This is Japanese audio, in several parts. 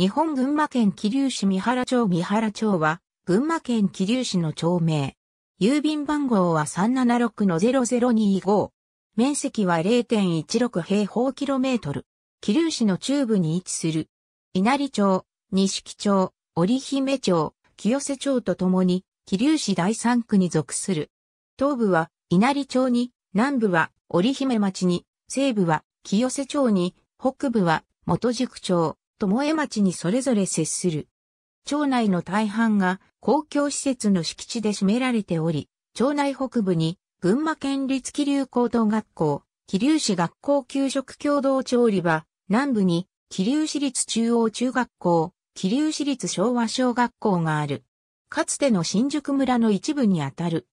日本群馬県桐生市三原町三原町は、群馬県桐生市の町名。郵便番号は376-0025。面積は0.16平方キロメートル。桐生市の中部に位置する。稲荷町、錦町、織姫町、清瀬町とともに、桐生市第3区に属する。東部は稲荷町に、南部は織姫町に、西部は清瀬町に、北部は元宿町、巴町にそれぞれ接する。町内の大半が公共施設の敷地で占められており、町内北部に群馬県立気流高等学校、気流市学校給食共同調理場、南部に気流市立中央中学校、気流市立昭和小学校がある。かつての新宿村の一部にあたる。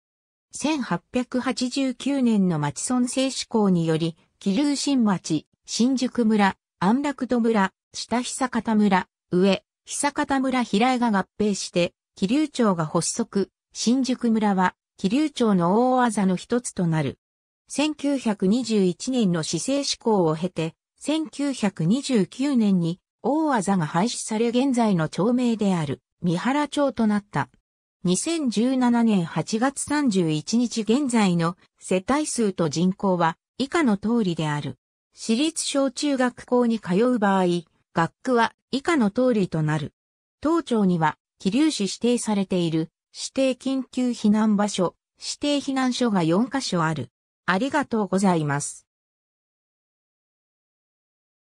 1889年の町村制施行により、気流新町、新宿村、安楽戸村、下久方村、上、久方村平井が合併して、桐生町が発足、新宿村は、桐生町の大技の一つとなる。1921年の市政施行を経て、1929年に大技が廃止され現在の町名である三原町となった。2017年8月31日現在の世帯数と人口は以下の通りである。私立小中学校に通う場合、学区は以下の通りとなる。当庁には、桐生市指定されている指定緊急避難場所、指定避難所が4カ所ある。ありがとうございます。